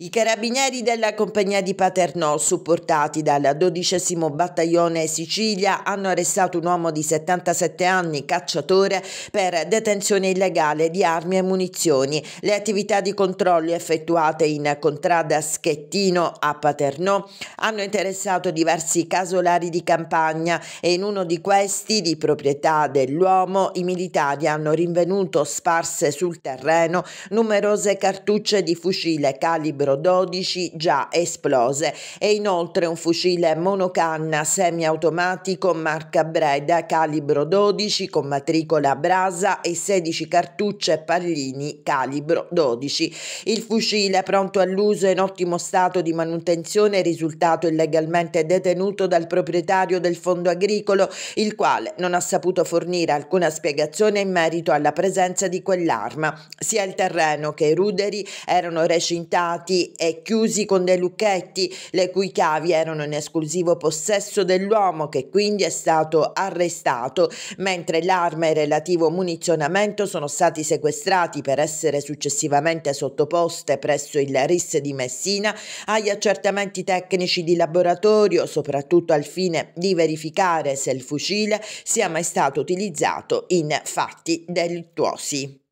I carabinieri della compagnia di Paternò, supportati dal dodicesimo battaglione Sicilia, hanno arrestato un uomo di 77 anni, cacciatore, per detenzione illegale di armi e munizioni. Le attività di controllo effettuate in contrada Schettino a Paternò hanno interessato diversi casolari di campagna e in uno di questi, di proprietà dell'uomo, i militari hanno rinvenuto sparse sul terreno numerose cartucce di fucile calibro calibro 12 già esplose e inoltre un fucile monocanna semiautomatico marca Breda calibro 12 con matricola Brasa e 16 cartucce Pallini calibro 12. Il fucile pronto all'uso e in ottimo stato di manutenzione è risultato illegalmente detenuto dal proprietario del fondo agricolo il quale non ha saputo fornire alcuna spiegazione in merito alla presenza di quell'arma. Sia il terreno che i ruderi erano recintati e eh, chiusi con dei lucchetti, le cui chiavi erano in esclusivo possesso dell'uomo che quindi è stato arrestato, mentre l'arma e il relativo munizionamento sono stati sequestrati per essere successivamente sottoposte presso il RIS di Messina agli accertamenti tecnici di laboratorio, soprattutto al fine di verificare se il fucile sia mai stato utilizzato in fatti delittuosi.